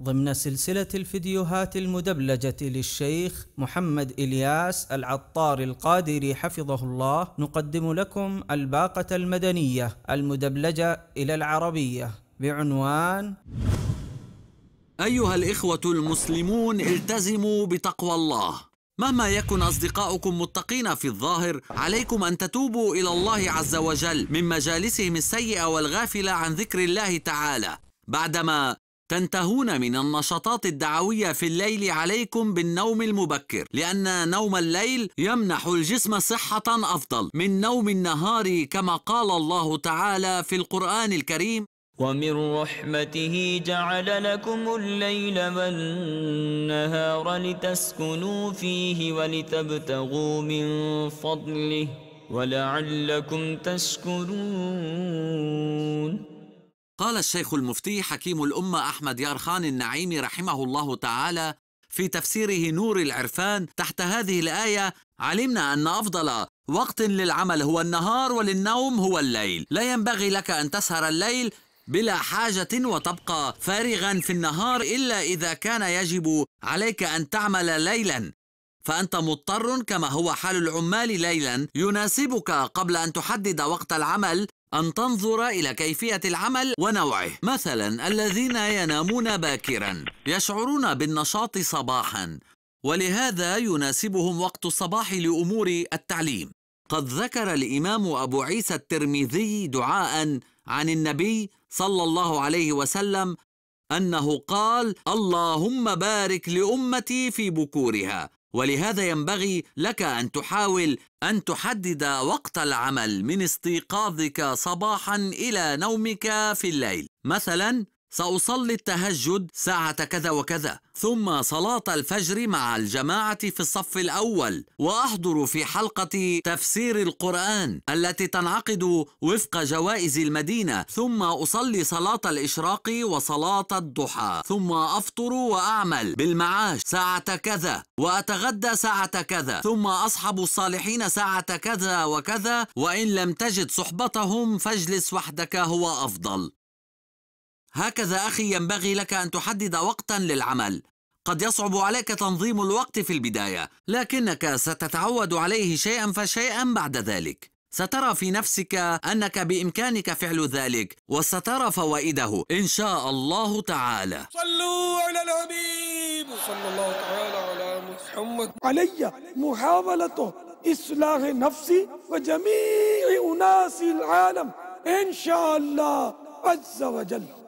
ضمن سلسلة الفيديوهات المدبلجة للشيخ محمد إلياس العطار القادري حفظه الله نقدم لكم الباقة المدنية المدبلجة إلى العربية بعنوان أيها الإخوة المسلمون التزموا بتقوى الله مهما يكن أصدقاؤكم متقين في الظاهر عليكم أن تتوبوا إلى الله عز وجل من مجالسهم السيئة والغافلة عن ذكر الله تعالى بعدما تنتهون من النشاطات الدعوية في الليل عليكم بالنوم المبكر لأن نوم الليل يمنح الجسم صحة أفضل من نوم النهار كما قال الله تعالى في القرآن الكريم ومن رحمته جعل لكم الليل والنهار لتسكنوا فيه ولتبتغوا من فضله ولعلكم تشكرون قال الشيخ المفتي حكيم الأمة أحمد يارخان النعيمي رحمه الله تعالى في تفسيره نور العرفان تحت هذه الآية علمنا أن أفضل وقت للعمل هو النهار وللنوم هو الليل لا ينبغي لك أن تسهر الليل بلا حاجة وتبقى فارغا في النهار إلا إذا كان يجب عليك أن تعمل ليلا فأنت مضطر كما هو حال العمال ليلا يناسبك قبل أن تحدد وقت العمل أن تنظر إلى كيفية العمل ونوعه مثلا الذين ينامون باكرا يشعرون بالنشاط صباحا ولهذا يناسبهم وقت الصباح لأمور التعليم قد ذكر الإمام أبو عيسى الترمذي دعاء عن النبي صلى الله عليه وسلم أنه قال اللهم بارك لأمتي في بكورها ولهذا ينبغي لك ان تحاول ان تحدد وقت العمل من استيقاظك صباحا الى نومك في الليل مثلا سأصلي التهجد ساعة كذا وكذا ثم صلاة الفجر مع الجماعة في الصف الأول وأحضر في حلقة تفسير القرآن التي تنعقد وفق جوائز المدينة ثم أصلي صلاة الإشراق وصلاة الضحى ثم أفطر وأعمل بالمعاش ساعة كذا وأتغدى ساعة كذا ثم أصحب الصالحين ساعة كذا وكذا وإن لم تجد صحبتهم فاجلس وحدك هو أفضل هكذا أخي ينبغي لك أن تحدد وقتا للعمل قد يصعب عليك تنظيم الوقت في البداية لكنك ستتعود عليه شيئا فشيئا بعد ذلك سترى في نفسك أنك بإمكانك فعل ذلك وسترى فوائده إن شاء الله تعالى صلوا على الحبيب صلى الله تعالى على محمد علي محاولة إصلاح نفسي وجميع أناس العالم إن شاء الله عز وجل